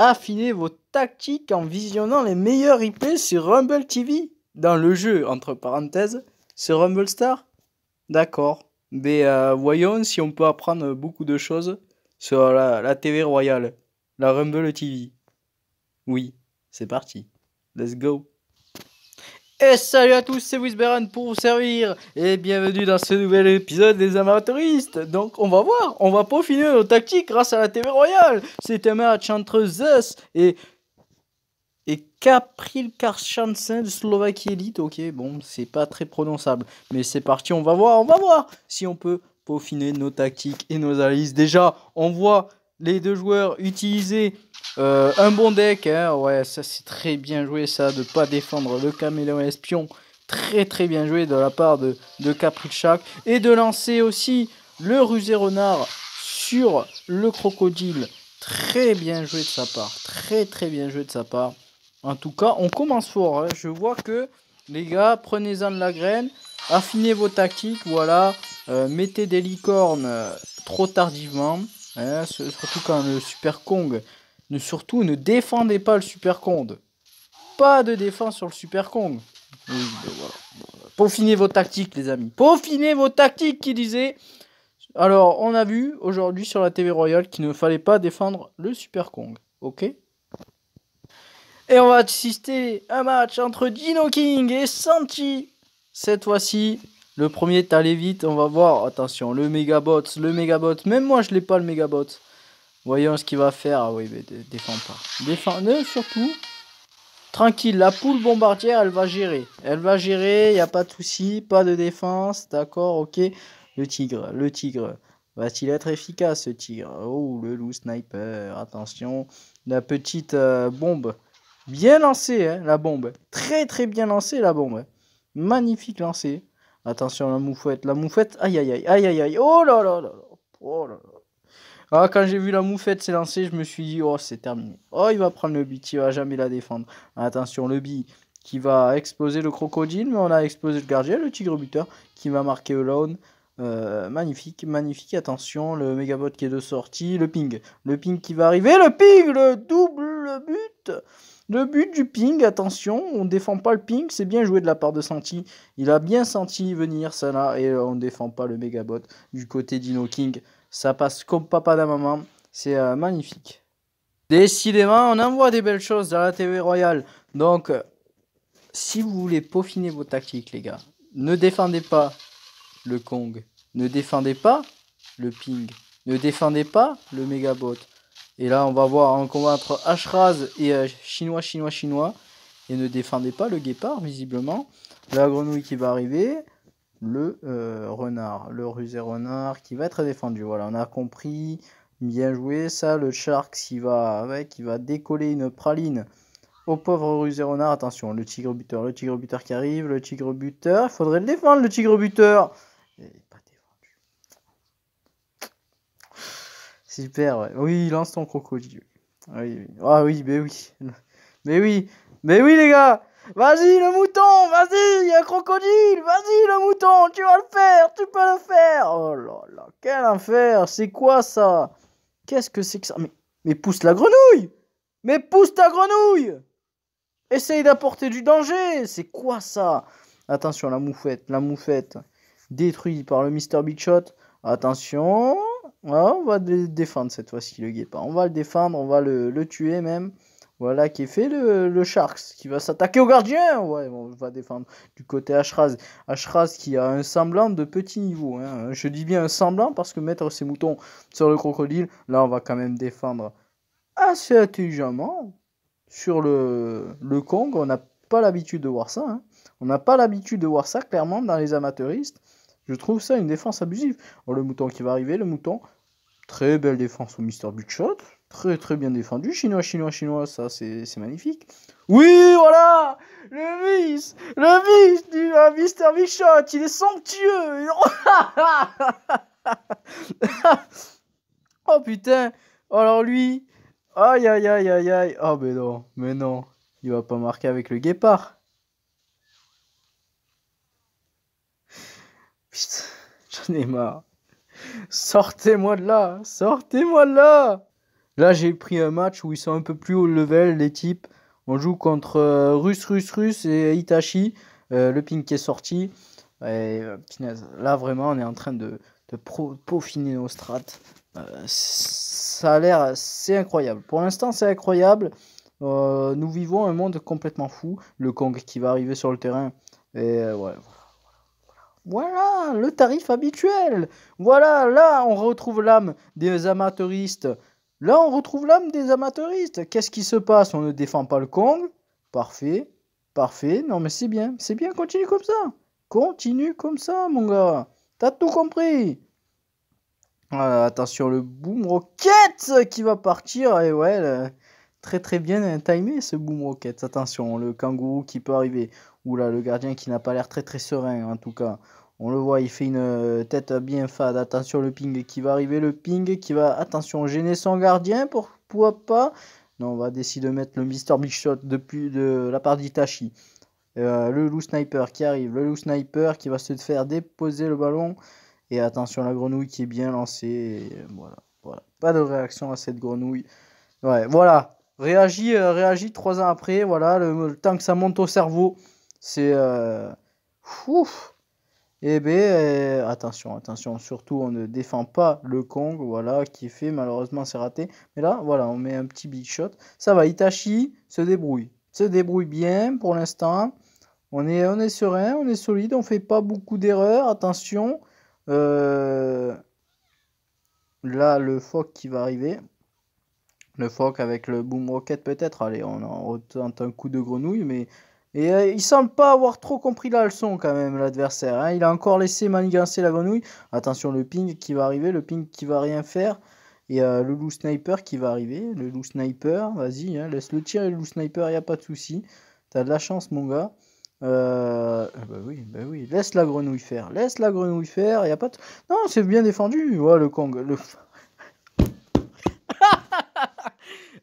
Affinez vos tactiques en visionnant les meilleurs IP sur Rumble TV. Dans le jeu, entre parenthèses, sur Rumble Star. D'accord. Mais euh, voyons si on peut apprendre beaucoup de choses sur la TV royale, la Rumble TV. Oui, c'est parti. Let's go. Et salut à tous, c'est Wizberan pour vous servir et bienvenue dans ce nouvel épisode des amateuristes. Donc on va voir, on va peaufiner nos tactiques grâce à la TV royale. C'est un match entre et et Kapril Karchansen de Slovaquie Elite. Ok, bon, c'est pas très prononçable, mais c'est parti, on va voir, on va voir si on peut peaufiner nos tactiques et nos analyses. Déjà, on voit les deux joueurs utiliser euh, un bon deck. Hein. ouais, ça c'est très bien joué, ça, de pas défendre le caméléon espion. Très très bien joué de la part de, de Et de lancer aussi le rusé renard sur le crocodile. Très bien joué de sa part. Très très bien joué de sa part. En tout cas, on commence fort. Hein. Je vois que les gars, prenez-en de la graine. Affinez vos tactiques. Voilà. Euh, mettez des licornes euh, trop tardivement. Ah, surtout quand le Super Kong. Ne, surtout, ne défendez pas le Super Kong. Pas de défense sur le Super Kong. Paufinez vos tactiques, les amis. Peaufinez vos tactiques, qui disait. Alors, on a vu aujourd'hui sur la TV Royale qu'il ne fallait pas défendre le Super Kong. Ok Et on va assister à un match entre Dino King et Santi. Cette fois-ci, le premier, allé vite, on va voir. Attention, le mégabot, le mégabot. Même moi, je l'ai pas, le mégabot. Voyons ce qu'il va faire. Ah oui, mais défends pas. Défends, ne surtout. Tranquille, la poule bombardière, elle va gérer. Elle va gérer, il n'y a pas de souci, pas de défense. D'accord, ok. Le tigre, le tigre. Va-t-il être efficace, ce tigre Oh, le loup sniper. Attention, la petite euh, bombe. Bien lancée, hein, la bombe. Très, très bien lancée, la bombe. Magnifique lancée. Attention, la moufette la moufette Aïe, aïe, aïe, aïe, aïe, aïe. Oh là là là. Oh là là. Ah, quand j'ai vu la moufette s'élancer, je me suis dit, oh, c'est terminé. Oh, il va prendre le but, il va jamais la défendre. Attention, le bi qui va exploser le crocodile, mais on a explosé le gardien, le tigre buteur, qui va marquer alone. Euh, magnifique, magnifique, attention, le mégabot qui est de sortie, le ping, le ping qui va arriver, le ping, le double but le but du ping, attention, on ne défend pas le ping, c'est bien joué de la part de Santi. Il a bien senti venir ça là, et euh, on ne défend pas le megabot du côté d'Ino King. Ça passe comme papa d'un maman, c'est euh, magnifique. Décidément, on envoie des belles choses dans la TV Royale. Donc, euh, si vous voulez peaufiner vos tactiques, les gars, ne défendez pas le Kong, ne défendez pas le ping, ne défendez pas le megabot. Et là, on va voir un combat entre Ashraz et euh, Chinois, Chinois, Chinois. Et ne défendez pas le guépard, visiblement. La grenouille qui va arriver. Le euh, renard. Le rusé renard qui va être défendu. Voilà, on a compris. Bien joué. Ça, le shark qui va avec. qui va décoller une praline au pauvre rusé renard. Attention, le tigre buteur. Le tigre buteur qui arrive. Le tigre buteur. Il faudrait le défendre, le tigre buteur. Super, ouais. Oui, ton crocodile. Oui, oui. Ah oui, mais oui. Mais oui, mais oui, les gars. Vas-y, le mouton, vas-y, il y a un crocodile. Vas-y, le mouton, tu vas le faire, tu peux le faire. Oh là là, quel enfer, c'est quoi ça Qu'est-ce que c'est que ça mais, mais pousse la grenouille Mais pousse ta grenouille Essaye d'apporter du danger, c'est quoi ça Attention, la moufette, la moufette, détruite par le Mr. Big Shot. Attention on va le défendre cette fois-ci, le guépard. On va le défendre, on va le, tuer même. Voilà qui est fait le, le Sharks qui va s'attaquer au gardien. on va défendre du côté Ashraz. Ashraz qui a un semblant de petit niveau. Hein. Je dis bien un semblant parce que mettre ses moutons sur le crocodile, là on va quand même défendre assez intelligemment. Sur le, le Kong, on n'a pas l'habitude de voir ça. Hein. On n'a pas l'habitude de voir ça clairement dans les amateuristes. Je trouve ça une défense abusive. Oh le mouton qui va arriver, le mouton, très belle défense au Mr. Butshot. Très très bien défendu. Chinois, chinois, chinois, ça c'est magnifique. Oui, voilà Le vice Le vice du Mr euh, Mister Il est somptueux Oh putain Alors lui Aïe aïe aïe aïe aïe Oh mais non, mais non Il va pas marquer avec le guépard Sortez-moi de là, sortez-moi de là. Là, j'ai pris un match où ils sont un peu plus haut level, les types. On joue contre euh, Rus, Russe, Russe, Russe et Itachi. Euh, le ping qui est sorti. Et, euh, là, vraiment, on est en train de, peaufiner nos strats. ça a l'air, c'est incroyable. Pour l'instant, c'est incroyable. nous vivons un monde complètement fou. Le Kong qui va arriver sur le terrain. Et ouais. Voilà, le tarif habituel. Voilà, là, on retrouve l'âme des amateuristes. Là, on retrouve l'âme des amateuristes. Qu'est-ce qui se passe On ne défend pas le Kong. Parfait, parfait. Non, mais c'est bien, c'est bien, continue comme ça. Continue comme ça, mon gars. T'as tout compris. Ah, attention, le boom rocket qui va partir. Et ouais, très très bien timé ce boom rocket. Attention, le kangourou qui peut arriver. Oula, le gardien qui n'a pas l'air très très serein en tout cas. On le voit, il fait une euh, tête bien fade. Attention le ping qui va arriver, le ping qui va, attention, gêner son gardien, pourquoi pas Non, on va décider de mettre le Mister Big Shot depuis de la part d'Itachi. Euh, le loup sniper qui arrive, le loup sniper qui va se faire déposer le ballon. Et attention, la grenouille qui est bien lancée. voilà, voilà. Pas de réaction à cette grenouille. Ouais, voilà. Réagit, euh, réagit trois ans après. Voilà, le temps que ça monte au cerveau. C'est. Euh... Ouf. Eh bien, euh, attention, attention, surtout on ne défend pas le Kong, voilà, qui fait malheureusement c'est raté. Mais là, voilà, on met un petit big shot. Ça va, Itachi se débrouille. Se débrouille bien pour l'instant. On est, on est serein, on est solide, on ne fait pas beaucoup d'erreurs, attention. Euh, là, le phoque qui va arriver. Le phoque avec le boom rocket peut-être. Allez, on en retente un coup de grenouille, mais et euh, il semble pas avoir trop compris la leçon quand même, l'adversaire. Hein. Il a encore laissé manigancer la grenouille. Attention, le ping qui va arriver, le ping qui va rien faire. Et euh, le loup sniper qui va arriver. Le loup sniper, vas-y, hein, laisse le tirer, le loup sniper, il a pas de souci. T'as de la chance, mon gars. Euh, ah bah oui, bah oui, laisse la grenouille faire. Laisse la grenouille faire, il a pas de... Non, c'est bien défendu, voilà le Kong. Le...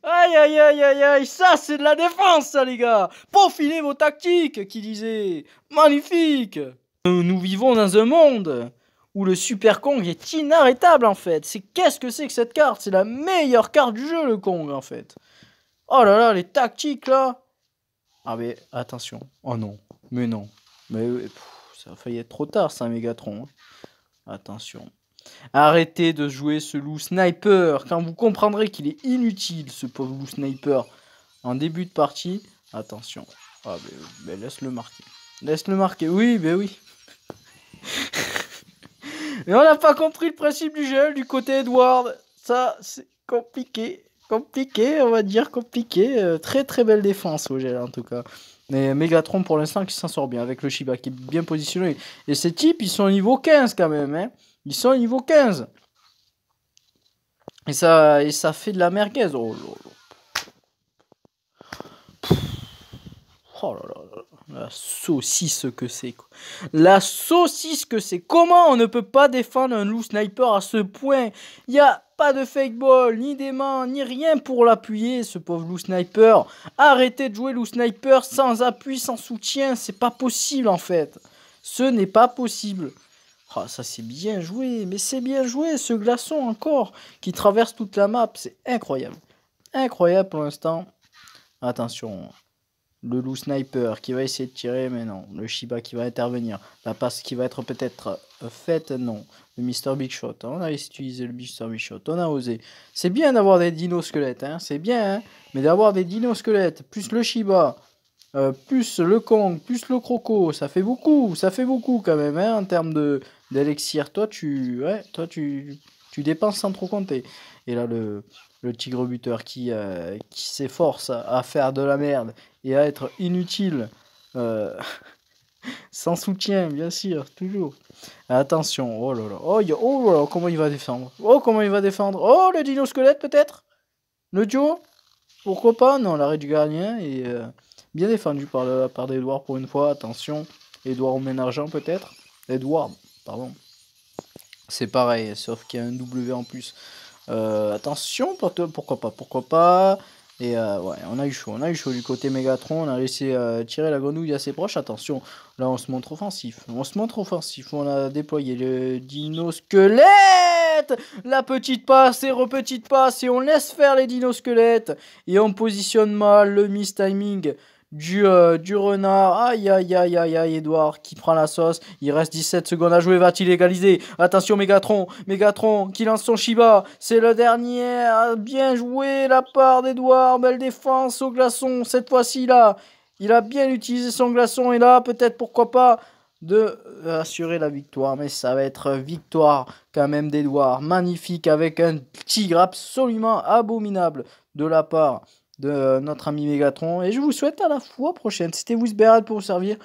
Aïe, aïe, aïe, aïe, aïe, ça c'est de la défense, ça les gars Profilez vos tactiques, qui disait Magnifique Nous vivons dans un monde où le Super Kong est inarrêtable en fait. C'est qu'est-ce que c'est que cette carte C'est la meilleure carte du jeu, le Kong, en fait. Oh là là, les tactiques là Ah mais attention. Oh non, mais non. Mais ça a failli être trop tard, ça, Mégatron. Attention. Arrêtez de jouer ce loup sniper quand vous comprendrez qu'il est inutile ce pauvre loup sniper en début de partie. Attention. Ah mais, ben, ben, laisse-le marquer. Laisse-le marquer. Oui, mais ben oui. mais on n'a pas compris le principe du gel du côté Edward. Ça, c'est compliqué. Compliqué, on va dire compliqué. Euh, très très belle défense au gel en tout cas. Mais Megatron pour l'instant qui s'en sort bien avec le Shiba qui est bien positionné. Et ces types ils sont au niveau 15 quand même. Hein. Ils sont niveau 15. Et ça, et ça fait de la merguez. Oh, oh, oh. oh là là. Oh La saucisse que c'est. La saucisse que c'est. Comment on ne peut pas défendre un loup sniper à ce point Il n'y a pas de fake ball, ni des mains, ni rien pour l'appuyer, ce pauvre loup sniper. Arrêtez de jouer loup sniper sans appui, sans soutien. C'est pas possible en fait. Ce n'est pas possible. Ah, ça c'est bien joué, mais c'est bien joué ce glaçon encore qui traverse toute la map, c'est incroyable. Incroyable pour l'instant. Attention, le loup sniper qui va essayer de tirer, mais non. Le Shiba qui va intervenir. La passe qui va être peut-être euh, faite, non. Le Mr. Big Shot, on a utilisé le Mr. Big Shot, on a osé. C'est bien d'avoir des dinos hein, c'est bien, hein. mais d'avoir des dinosquelettes, squelettes, plus le Shiba, euh, plus le Kong, plus le Croco, ça fait beaucoup, ça fait beaucoup quand même, hein, en termes de d'élixir. Toi, tu, ouais, toi tu, tu dépenses sans trop compter. Et là, le, tigre buteur qui, euh, qui s'efforce à, faire de la merde et à être inutile, euh, sans soutien, bien sûr, toujours. Attention, oh là là, oh, oh, là là, comment il va défendre Oh, comment il va défendre Oh, le dino squelette peut-être Le duo Pourquoi pas Non, l'arrêt du gardien et bien défendu par, le, par Edouard pour une fois, attention. Edouard Ménargent peut-être Edouard, pardon. C'est pareil, sauf qu'il y a un W en plus. Euh, attention, pourquoi pas, pourquoi pas. Et euh, ouais, on a eu chaud, on a eu chaud du côté Megatron, on a laissé euh, tirer la grenouille assez proche. Attention, là on se montre offensif, on se montre offensif, on a déployé le dinosquelette, La petite passe et repetite passe et on laisse faire les dinosquelettes, Et on positionne mal le miss timing du, euh, du renard. Aïe, aïe, aïe, aïe, aïe, Edouard qui prend la sauce. Il reste 17 secondes à jouer. Va-t-il égaliser Attention, Mégatron. Mégatron qui lance son Shiba. C'est le dernier. Bien joué la part d'Edouard. Belle défense au glaçon. Cette fois-ci, là, il a bien utilisé son glaçon. Et là, peut-être, pourquoi pas, de assurer la victoire. Mais ça va être victoire quand même d'Edouard. Magnifique avec un tigre absolument abominable de la part de euh, notre ami Mégatron. Et je vous souhaite à la fois prochaine. C'était Wizberad pour vous servir.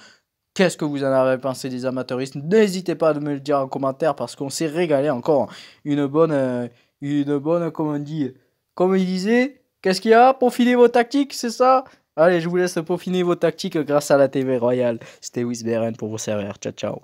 Qu'est-ce que vous en avez pensé des amateuristes N'hésitez pas à me le dire en commentaire parce qu'on s'est régalé encore une bonne, euh, une bonne, comme on dit, comme il disait, qu'est-ce qu'il y a Peaufiner vos tactiques, c'est ça Allez, je vous laisse peaufiner vos tactiques grâce à la TV Royale. C'était Wizberen pour vous servir. Ciao, ciao.